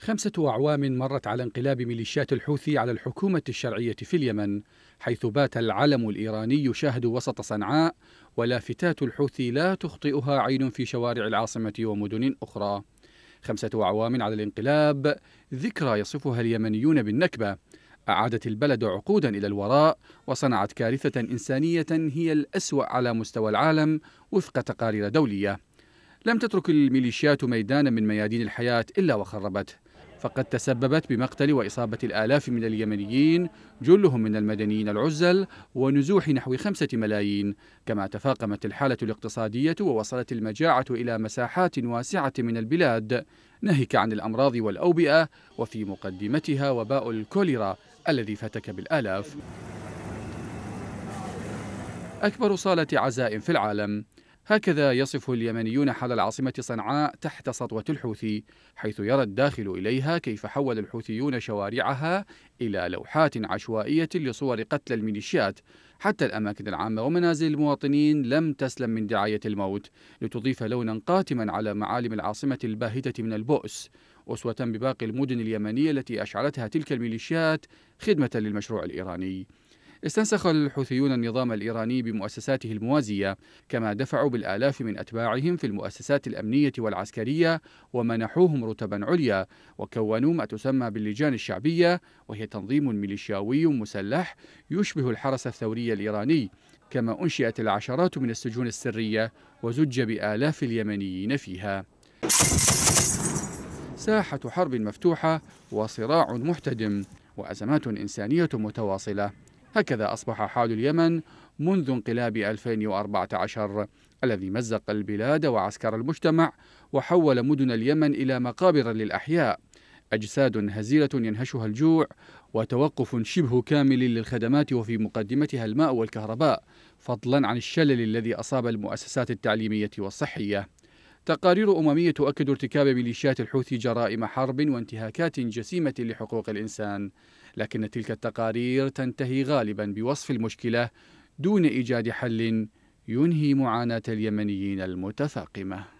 خمسة أعوام مرت على انقلاب ميليشيات الحوثي على الحكومة الشرعية في اليمن حيث بات العلم الإيراني يشاهد وسط صنعاء ولافتات الحوثي لا تخطئها عين في شوارع العاصمة ومدن أخرى خمسة أعوام على الانقلاب ذكرى يصفها اليمنيون بالنكبة أعادت البلد عقودا إلى الوراء وصنعت كارثة إنسانية هي الأسوأ على مستوى العالم وفق تقارير دولية لم تترك الميليشيات ميدانا من ميادين الحياة إلا وخربته فقد تسببت بمقتل وإصابة الآلاف من اليمنيين جلهم من المدنيين العزل ونزوح نحو خمسة ملايين كما تفاقمت الحالة الاقتصادية ووصلت المجاعة إلى مساحات واسعة من البلاد ناهيك عن الأمراض والأوبئة وفي مقدمتها وباء الكوليرا الذي فتك بالآلاف أكبر صالة عزاء في العالم هكذا يصف اليمنيون حال العاصمة صنعاء تحت سطوة الحوثي حيث يرى الداخل إليها كيف حول الحوثيون شوارعها إلى لوحات عشوائية لصور قتل الميليشيات حتى الأماكن العامة ومنازل المواطنين لم تسلم من دعاية الموت لتضيف لونا قاتما على معالم العاصمة الباهتة من البؤس أسوة بباقي المدن اليمنية التي أشعلتها تلك الميليشيات خدمة للمشروع الإيراني استنسخ الحوثيون النظام الإيراني بمؤسساته الموازية كما دفعوا بالآلاف من أتباعهم في المؤسسات الأمنية والعسكرية ومنحوهم رتبا عليا وكونوا ما تسمى باللجان الشعبية وهي تنظيم ميليشياوي مسلح يشبه الحرس الثوري الإيراني كما أنشئت العشرات من السجون السرية وزج بآلاف اليمنيين فيها ساحة حرب مفتوحة وصراع محتدم وأزمات إنسانية متواصلة هكذا أصبح حال اليمن منذ انقلاب 2014 الذي مزق البلاد وعسكر المجتمع وحول مدن اليمن إلى مقابر للأحياء أجساد هزيلة ينهشها الجوع وتوقف شبه كامل للخدمات وفي مقدمتها الماء والكهرباء فضلا عن الشلل الذي أصاب المؤسسات التعليمية والصحية تقارير أممية تؤكد ارتكاب ميليشيات الحوثي جرائم حرب وانتهاكات جسيمة لحقوق الإنسان لكن تلك التقارير تنتهي غالبا بوصف المشكلة دون إيجاد حل ينهي معاناة اليمنيين المتفاقمة